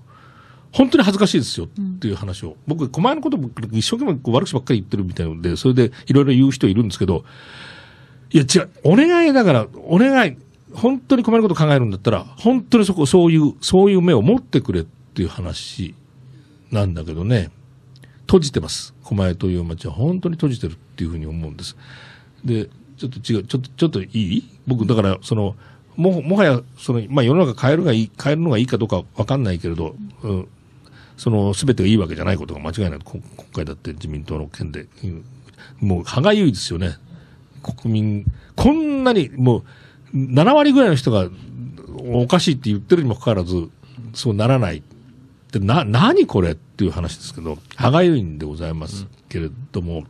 本当に恥ずかしいですよっていう話を、うん、僕、狛江のこと一生懸命悪口ばっかり言ってるみたいので、それでいろいろ言う人いるんですけど、いや、違う、お願いだから、お願い、本当に狛江のこと考えるんだったら、本当にそこ、そういう、そういう目を持ってくれっていう話なんだけどね、閉じてます。狛江という街は本当に閉じてるっていうふうに思うんです。で、ちょっと違う、ちょっと、ちょっといい僕、だから、その、ももはやその、まあ、世の中変えるがいい変えるのがいいかどうか分かんないけれど、うん、その全てがいいわけじゃないことが間違いない今回だって自民党の件で、もう歯がゆいですよね、国民、こんなにもう7割ぐらいの人がおかしいって言ってるにもかかわらず、そうならない。でな、何これっていう話ですけど、歯がゆいんでございますけれども、うん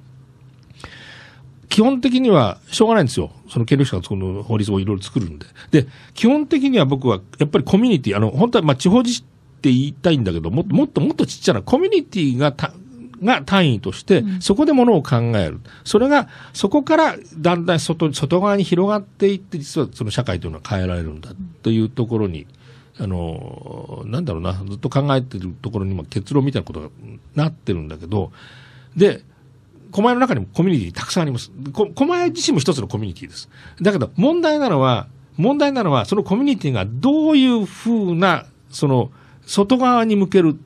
基本的にはしょうがないんですよ。その権力者がこの法律をいろいろ作るんで。で、基本的には僕は、やっぱりコミュニティ、あの、本当はまあ地方自治って言いたいんだけど、もっともっともっとちっちゃなコミュニティがた、が単位として、そこでものを考える。うん、それが、そこからだんだん外、外側に広がっていって、実はその社会というのは変えられるんだ、というところに、あの、なんだろうな、ずっと考えてるところに、結論みたいなことがなってるんだけど、で、狛江の中にもコミュニティたくさんあります。狛江自身も一つのコミュニティです。だけど、問題なのは、問題なのは、そのコミュニティがどういうふうな、その、外側に向ける、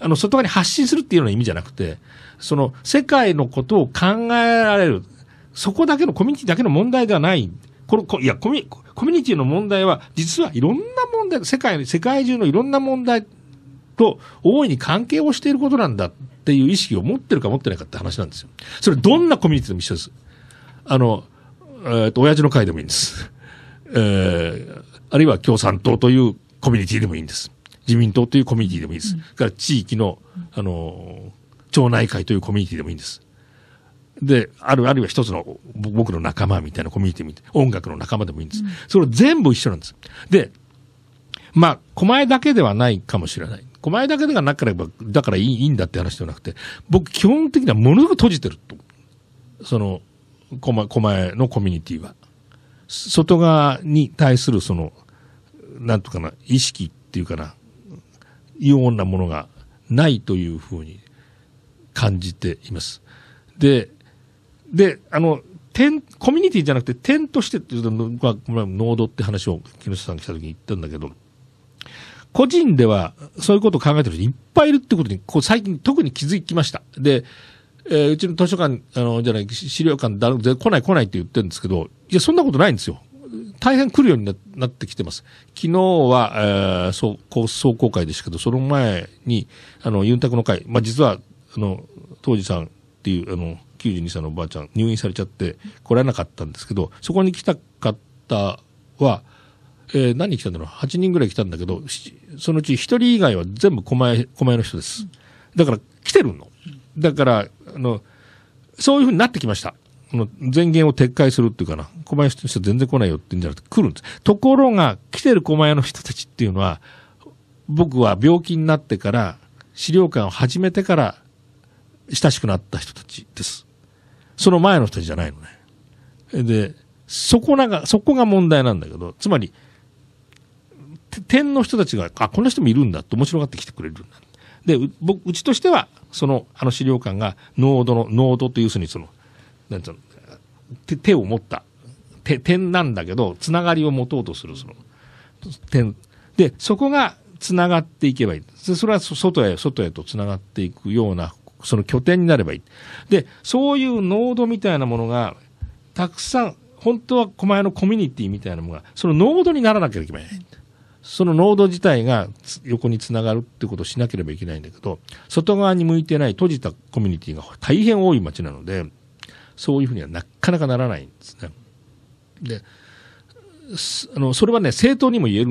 あの、外側に発信するっていうような意味じゃなくて、その、世界のことを考えられる、そこだけのコミュニティだけの問題ではない。この、いやコミ、コミュニティの問題は、実はいろんな問題、世界、世界中のいろんな問題と大いに関係をしていることなんだっていう意識を持ってるか持ってないかって話なんですよ。それどんなコミュニティでも一緒です。あの、えー、っと、親父の会でもいいんです。えー、あるいは共産党というコミュニティでもいいんです。自民党というコミュニティでもいいです。うん、から地域の、あの、町内会というコミュニティでもいいんです。で、ある、あるいは一つの僕の仲間みたいなコミュニティ音楽の仲間でもいいんです。うん、それ全部一緒なんです。で、まあ、狛江だけではないかもしれない。狛前だけがなければ、だからいいいいんだって話じゃなくて、僕基本的にはものすごく閉じてると。その、狛江のコミュニティは。外側に対するその、なんとかな、意識っていうかな、ようなものがないというふうに感じています。で、で、あの、点、コミュニティじゃなくて点としてっていうのは、濃度って話を木下さん来た時に言ったんだけど、個人ではそういうことを考えてる人いっぱいいるってことに、こう最近特に気づきました。で、えー、うちの図書館、あの、じゃない、資料館、だ、も来ない来ないって言ってるんですけど、いや、そんなことないんですよ。大変来るようになってきてます。昨日は、えー、そう、総公会でしたけど、その前に、あの、ユンタクの会、まあ、実は、あの、当時さんっていう、あの、92歳のおばあちゃん、入院されちゃって来られなかったんですけど、そこに来た方は、えー、何人来たんだろう ?8 人ぐらい来たんだけど、そのうち1人以外は全部狛江、狛江の人です。だから来てるの。だから、あの、そういうふうになってきました。この前言を撤回するっていうかな。狛江の人全然来ないよって言うんじゃなくて来るんです。ところが、来てる狛江の人たちっていうのは、僕は病気になってから、資料館を始めてから親しくなった人たちです。その前の人じゃないのね。で、そこなが、そこが問題なんだけど、つまり、点の人たちが、あ、こんな人もいるんだと面白がってきてくれるんだ。で、う僕、うちとしては、その、あの資料館が、ノードの、ノードという、にその、なんつうの、手手を持った、手、点なんだけど、つながりを持とうとする、その、点。で、そこが、つながっていけばいい。それは外へ外へとつながっていくような、その拠点になればいい。で、そういうノードみたいなものが、たくさん、本当は狛江のコミュニティみたいなものが、そのノードにならなきゃいけない。そのノード自体が横につながるってことをしなければいけないんだけど、外側に向いてない閉じたコミュニティが大変多い街なので、そういうふうにはなかなかならないんですね。で、あの、それはね、政党にも言える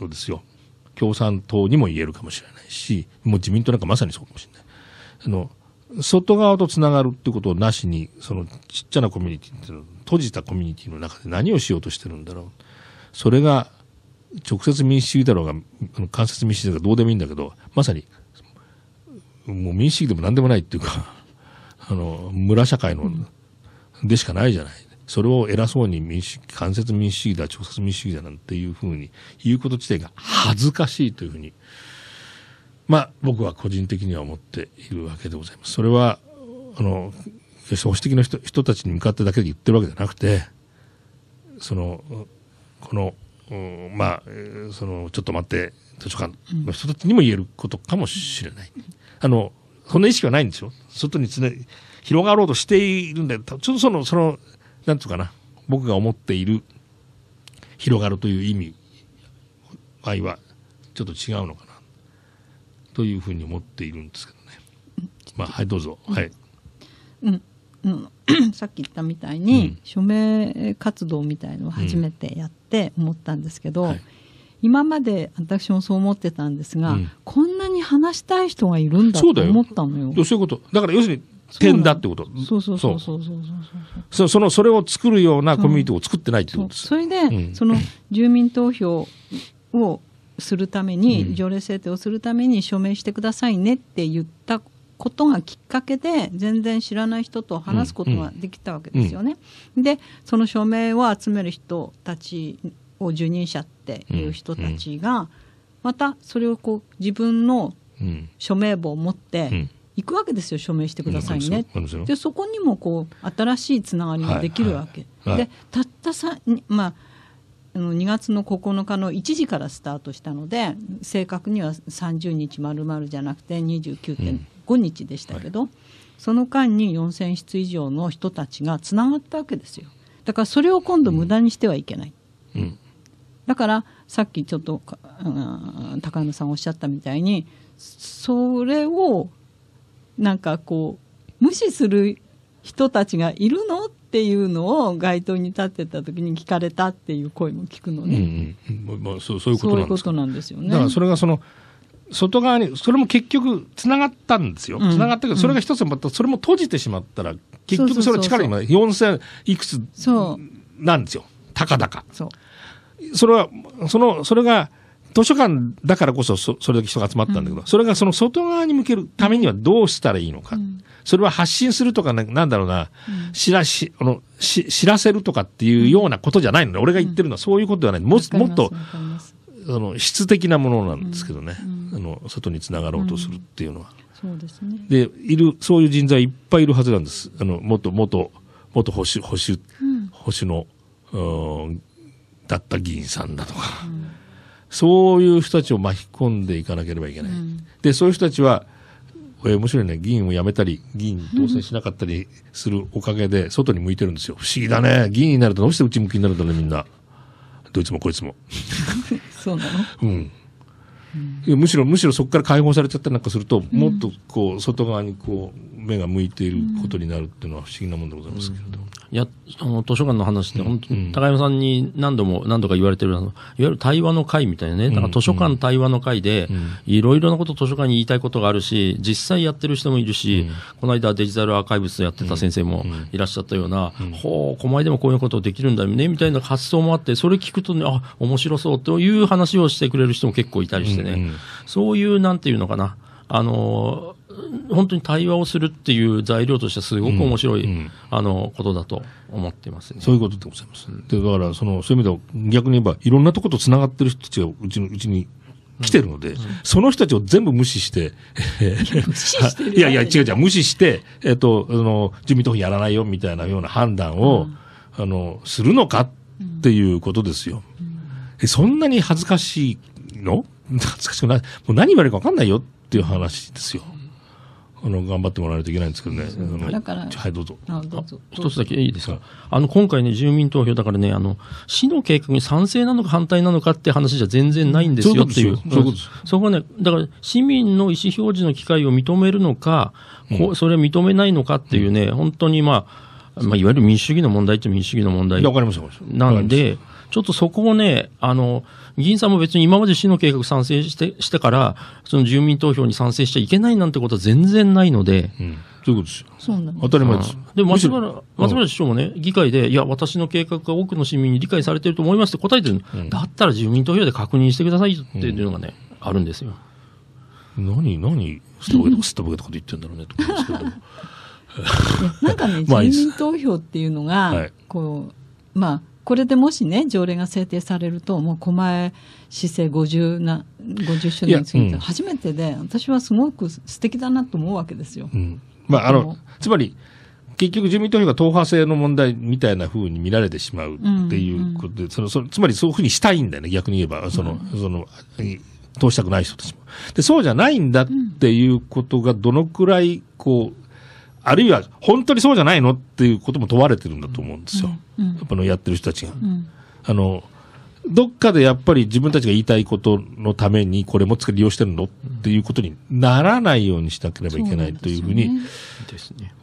のですよ。共産党にも言えるかもしれないし、もう自民党なんかまさにそうかもしれない。あの、外側とつながるってことをなしに、そのちっちゃなコミュニティっていうの、閉じたコミュニティの中で何をしようとしてるんだろう。それが直接民主主義だろうが、あの間接民主主義だろうがどうでもいいんだけど、まさに、もう民主主義でも何でもないっていうか、あの、村社会の、でしかないじゃない。それを偉そうに民主、間接民主主義だ、直接民主主義だなんていうふうに言うこと自体が恥ずかしいというふうに、まあ僕は個人的には思っているわけでございます。それは、あの、決して保守的な人人たちに向かってだけで言ってるわけじゃなくて、その、このうん、まあ、その、ちょっと待って、図書館の人たちにも言えることかもしれない。あの、そんな意識はないんですよ。外に常に広がろうとしているんだよ。ちょっとその、その、なんつうかな、僕が思っている広がるという意味合はちょっと違うのかなというふうに思っているんですけどね。まあ、はい、どうぞ。はい。うん、うん、さっき言ったみたいに、署名活動みたいのを初めてやって思ったんですけど、はい、今まで私もそう思ってたんですが、こんなに話したい人がいるんだと思ったのよ。そうそういうことだから要するに点だってこと。そうそうそうそうそうそその、それを作るようなコミュニティを作ってないってことですそれで、うん、その住民投票をするために、うん、条例制定をするために署名してくださいねって言ったことがきっかけで全然知らない人と話すことができたわけですよね。でその署名を集める人たちを受任者っていう人たちがまたそれをこう自分の署名簿を持って行くわけですよ署名してくださいね。でそこにもこう新しいつながりができるわけ。はいはいでたったさまあ2月の9日の1時からスタートしたので正確には30日まるじゃなくて29.5、5日でしたけど、はい、その間に4,000室以上の人たちがつながったわけですよだからそれを今度無駄にしてはいけない、うんうん、だからさっきちょっと、うん、高野さんおっしゃったみたいにそれをなんかこう無視する人たちがいるのっていうのを街頭に立ってた時に聞かれたっていう声も聞くのね。うんうん、まあ、そうそういうことなんですよね。だからそれがその外側に、それも結局、つながったんですよ、つながったけど、それが一つまた、それも閉じてしまったら、結局、それは力にまで4000いくつなんですよ、たかだか。それは、その、それが、図書館だからこそそそれだけ人が集まったんだけど、うん、それがその外側に向けるためにはどうしたらいいのか、うん、それは発信するとかな、なんだろうな、うん、知らしあのし知らせるとかっていうようなことじゃないので、俺が言ってるのはそういうことではない、ももっとその質的なものなんですけどね、うん、あの外につながろうとするっていうのは。うん、そうですね。で、いる、そういう人材いっぱいいるはずなんです。あの、元、元、元保守、保守、保守の、うん、だった議員さんだとか、そういう人たちを巻き込んでいかなければいけない。で、そういう人たちは、えー、面白いね、議員を辞めたり、議員当選しなかったりするおかげで、外に向いてるんですよ。不思議だね。議員になるとどうして内向きになるんだね、みんな。どいつもこいつも。そうなのうんうん、むしろむしろそこから解放されちゃったりなんかすると、もっとこう外側にこう目が向いていることになるっていうのは不思議なもんでございますけれど、うん、いやあの図書館の話って本当、うん、高山さんに何度も何度か言われてるのいわゆる対話の会みたいなねなんか図書館対話の会で、いろいろなこと図書館に言いたいことがあるし実際やってる人もいるし、この間デジタルアーカイブスやってた先生もいらっしゃったような、ほう狛江でもこういうことできるんだよねみたいな発想もあってそれ聞くとねあ面白そうという話をしてくれる人も結構いたりしてね、ね、うん、そういうなんていうのかな、あの本当に対話をするっていう材料としてすごく面白い、うんうん、あのことだと思ってます、ね、そういうことでございます。でだからそのそういう意味では逆に言えばいろんなとことつながってる人たちがうちのうちに来てるので、うん、その人たちを全部無視して、無視してる いやいや、違う違う、無視して、えっ、ー、と、あの、自民党やらないよみたいなような判断を、うん、あの、するのかっていうことですよ。うん、そんなに恥ずかしいの懐かしくない、もう何言われるか分かんないよっていう話ですよ。あの頑張ってもらわないといけないんですけどね、だからはい、どうぞ一つだけいいですか、あの今回ね、住民投票だからねあの、市の計画に賛成なのか反対なのかって話じゃ全然ないんですよっていう、そこはね、だから市民の意思表示の機会を認めるのか、こそれを認めないのかっていうね、本当に、まあ、まあ、いわゆる民主主義の問題って民主主義の問題なんで。ちょっとそこをね、あの、議員さんも別に今まで市の計画賛成して、してから、その住民投票に賛成しちゃいけないなんてことは全然ないので、うんそういうことですよ。そうなん当たり前です。でも松原、松原市長もね、議会で、いや、私の計画が多くの市民に理解されてると思いますって答えてる、うん、だったら住民投票で確認してくださいっていうのがね、うん、あるんですよ。何、何、スタバゲとかスタバゲとかで言ってんだろうね、と思うんですけど。なんかね、住民投票っていうのが、い、こう、まあ、これでもしね、条例が制定されると、もう狛江市政50な50周年過ぎて、初めてで、私はすごく素敵だなと思うわけですよ。うん、まあ、あのつまり結局、自民党票が党派性の問題みたいなふうに見られてしまうっていうことで、うんうん、そのそつまりそういうふうにしたいんだよね、逆に言えば、その、うん、その通したくない人たちも。で、そうじゃないんだっていうことが、どのくらい、こう、あるいは本当にそうじゃないのっていうことも問われてるんだと思うんですよ、うん、うん、のやってる人たちが。うん、あのどっかでやっぱり自分たちが言いたいことのためにこれも利用してるのっていうことにならないようにしなければいけないというふうに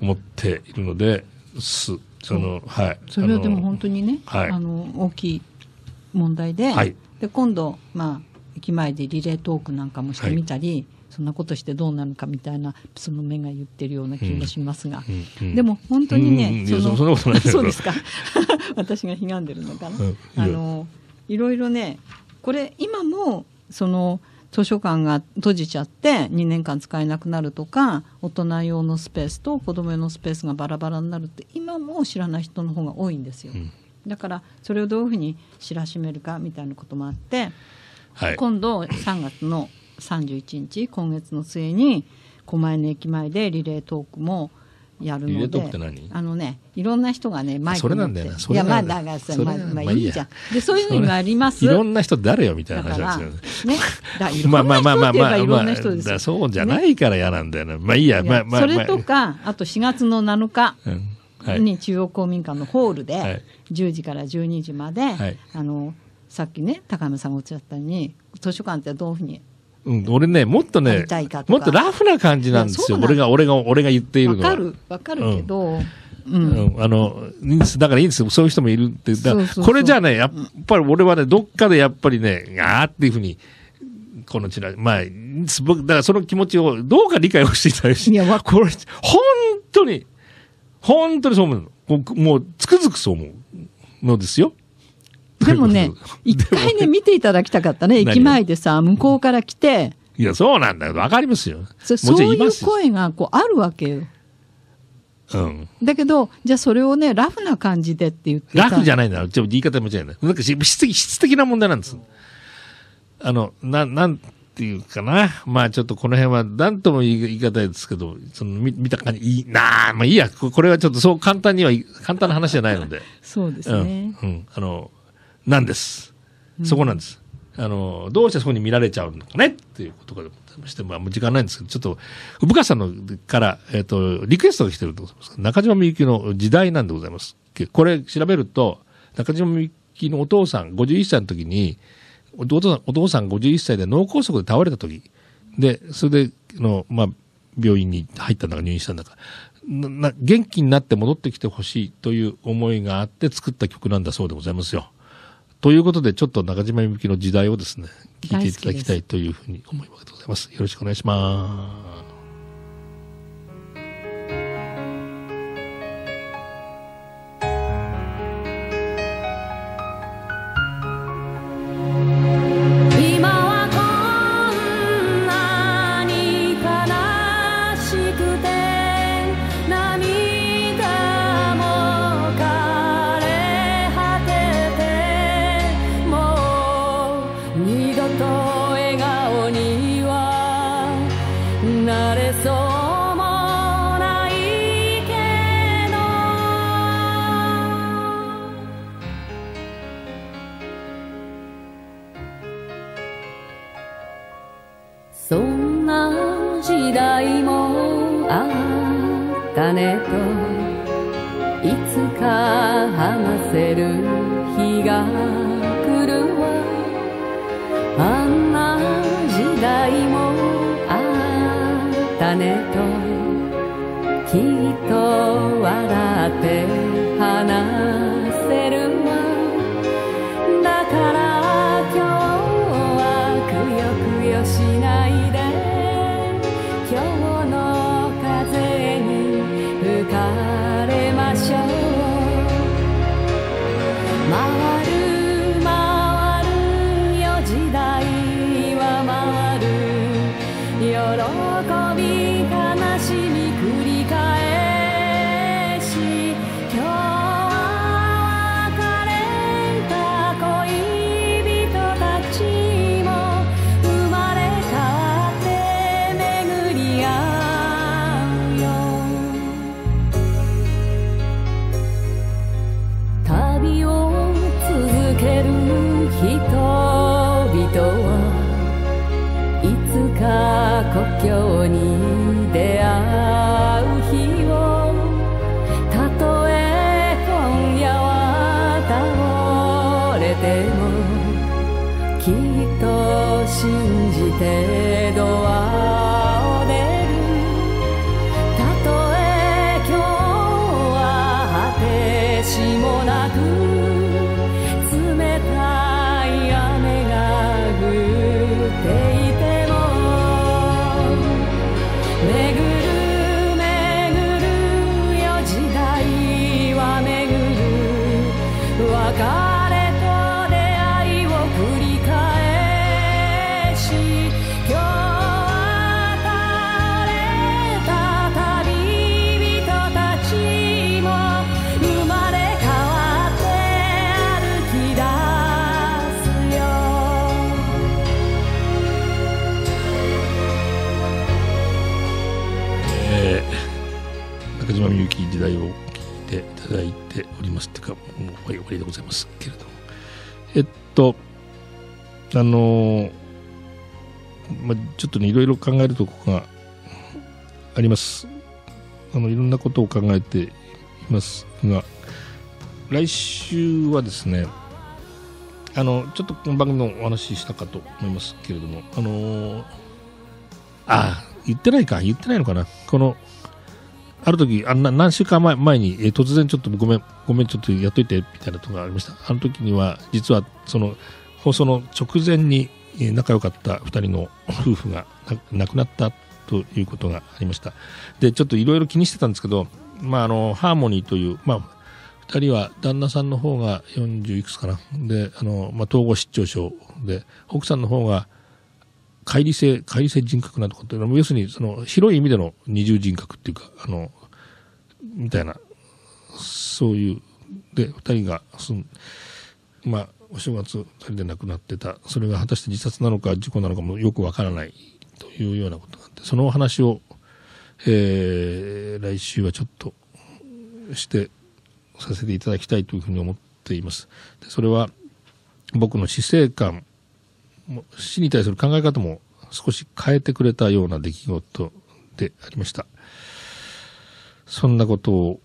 思っているので、す、その、はい。それはでも本当にね、はい、あの、大きい問題で、はい、で、今度、まあ、駅前でリレートークなんかもしてみたり、そんなことしてどうなるかみたいなその目が言ってるような気もしますが、うんうん、でも本当にね、うんうん、そのそそうですか 私がひがんでるのかな、あのいろいろねこれ今もその図書館が閉じちゃって2年間使えなくなるとか大人用のスペースと子供用のスペースがバラバラになるって今も知らない人の方が多いんですよ、うん、だからそれをどういうふうに知らしめるかみたいなこともあって、はい、今度3月の31日今月の末に狛江の駅前でリレートークもやるのであのねいろんな人がねマイク持っていやまあだからさまあ、まあ、いいじゃん、でそういうのにもありますいろんな人誰よみたいな話なんですよねだいまあまあまあまあばいろんな人でそうじゃないから嫌なんだよな、まあいいやまあまあ、それとかあと4月の7日、に中央公民館のホールで10時から12時まで、あのさっきね高山さんがおっしゃったように図書館ってどういうふうにうん、俺ね、もっとね、もっとラフな感じなんですよ。俺が、俺が、俺が言っているのは。わかる、わかるけど、うん、あの、だからいいんですよ。そういう人もいるって。だこれじゃね、やっぱり俺はね、どっかでやっぱりね、あーっていうふうに、このちら、まあ、僕、だからその気持ちをどうか理解をしていただいて、いや、これ、本当に、本当にそう思うの。もう、つくづくそう思うのですよ。でもね、一回ね、見ていただきたかったね。駅前でさ、向こうから来て。いや、そうなんだよ。わかりますよ。そういう声が、こう、あるわけよ。うん、だけど、じゃあそれをね、ラフな感じでって言ってラフじゃないんだよ。ちょっと言い方間違いない。なんか質的、質的な問題なんです。あの、な、なんていうかな。まあちょっとこの辺は、なんとも言い方ですけど、その見見た感じ、いいなあ、まあいいや。これはちょっとそう簡単には、簡単な話じゃないので。そうですね。うん、うん、あの、なんです。そこなんです。あの、どうしてそこに見られちゃうのかねっていうことがございまして、まあ、時間ないんですけど、ちょっと、深川さんのから、えっ、ー、と、リクエストが来てるとでいます。中島みゆきの時代なんでございます。これ調べると、中島みゆきのお父さん、51歳の時に、お父さん、お父さん51歳で脳梗塞で倒れた時、で、それで、の、まあ、病院に入ったんだか入院したんだか、元気になって戻ってきてほしいという思いがあって作った曲なんだそうでございますよ。ということで、ちょっと中島みゆきの時代をですね、聞いていただきたいというふうに思います。よろしくお願いします。代もあったねといつか話せる日が来るわあんな時代もあったねときっと笑って境に出会う日をたとえ今夜は倒れてもきっと信じてと、あのー、まちょっとね、いろいろ考えるところがあります。あの、いろんなことを考えていますが、来週はですね、あの、ちょっとこの番組のお話ししたかと思いますけれども、あのー、あ、言ってないか、言ってないのかな。この、ある時あな何週間前前に、えー、突然ちょっとごめんごめんちょっとやっといてみたいなとこがありましたあの時には実はその放送の直前に、えー、仲良かった2人の夫婦が亡くなったということがありましたでちょっといろいろ気にしてたんですけど、まあ、あのハーモニーという、まあ、2人は旦那さんの方が40いくつかなであの、まあ、統合失調症で奥さんの方が乖離性、乖離性人格なとかっていうの要するにその広い意味での二重人格っていうか、あの、みたいな、そういう、で、二人がすん、まあ、お正月二人で亡くなってた、それが果たして自殺なのか事故なのかもよくわからないというようなことがあって、そのお話を、えー、来週はちょっとしてさせていただきたいというふうに思っています。でそれは僕の死生観死に対する考え方も少し変えてくれたような出来事でありました。そんなことを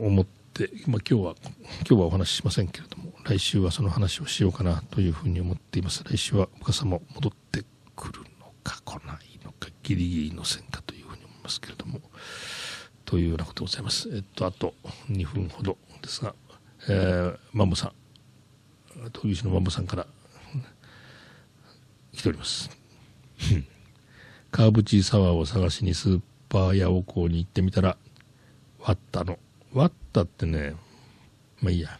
思って、まあ、今日は、今日はお話ししませんけれども、来週はその話をしようかなというふうに思っています。来週はお母様戻ってくるのか来ないのか、ギリギリの戦かというふうに思いますけれども、というようなことでございます。えっと、あと2分ほどですが、えー、マンボさん、闘牛士のマンボさんから来ております。カーブチーサワーを探しにスーパーヤオコーに行ってみたら、ワッタの、ワッタってね、まあいいや、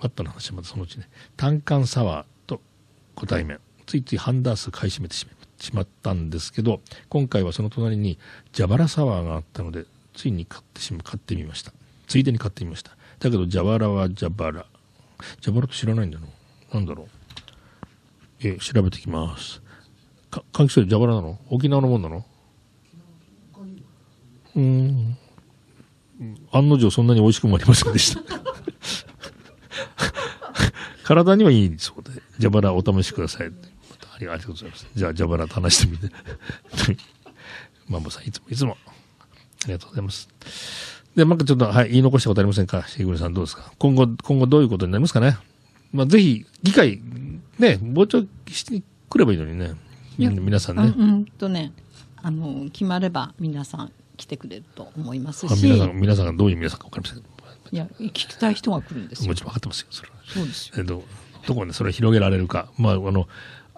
ワッタの話はまたそのうちね、単管サワーとご対面、ついついハンダース買い占めてしまったんですけど、今回はその隣に蛇腹サワーがあったので、ついに買ってしま、買ってみました。ついでに買ってみました。だけど蛇腹は蛇腹。蛇腹って知らないんだろう。なんだろう。え調べてきます。か柑橘類蛇腹なの沖縄のもんなのうん。案の定そんなに美味しくもありませんでした 体にはいいそうで、蛇腹お試しください。ありがとうございます。じゃあ蛇腹と話してみて。マンボさん、いつもいつも。ありがとうございます。で、なんかちょっと、はい、言い残したことありませんかシグルさんどうですか今後、今後どういうことになりますかねまあ、ぜひ、議会ね、傍聴してくればいいのにね、皆さんね。うんとね、あの、決まれば皆さん来てくれると思いますし。皆さん、皆さんがどういう皆さんか分かりませんいや、聞きたい人が来るんですよ。もちろん分かってますよ、それは。そうですよ。えっと、どこまでそれ広げられるか。まあ、あの、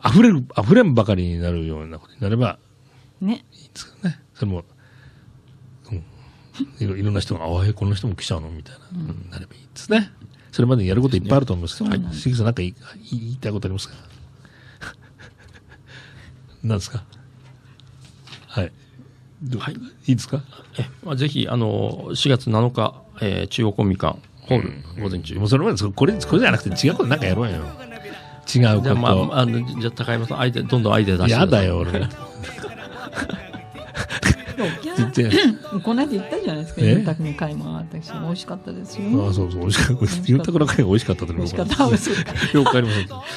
溢れる、溢れんばかりになるようなことになれば、ね。いいんですけどね。それも、うん。いろんな人が、ああ、この人も来ちゃうのみたいな、うん、なればいいですね。それまでにやることいっぱいあると思いますけど、はい。関さん、なんか言いたいことありますか なんですかはい。はい、いいですかえ、まあ、ぜひ、あの、4月7日、えー、中央コミカン、ホール、午前中。もうそれまで、これ、これじゃなくて違うことなんかやろうよ。違うこと。じゃあ、まあ、あのじゃ高山さん、アイどんどんアイデア出して。やだよ、俺。言って。この間言ったじゃないですか、えゆたくの会も私、美味しかったですよ。ああ、そうそう、美味しかった。ゆたくの会も美味しかったとい美味しかった、よくありま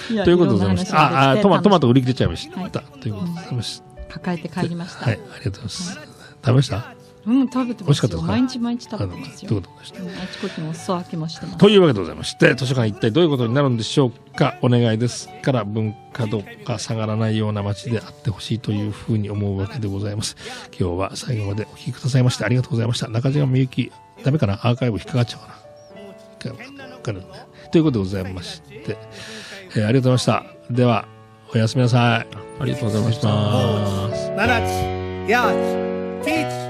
せん。ということでございましてた。ああ、トマトマト売り切れちゃいました。はいということでございました。抱えて帰りました。はい、ありがとうございます。食べましたうん食べて美すか毎日毎日食べてますよとあちこちにお裾分けもしてますというわけでございまして図書館一体どういうことになるんでしょうかお願いですから文化度が下がらないような街であってほしいというふうに思うわけでございます今日は最後までお聞きくださいましてありがとうございました中島みゆきダメかなアーカイブ引っかかっちゃうかなということでございまして、えー、ありがとうございましたではおやすみなさいありがとうございました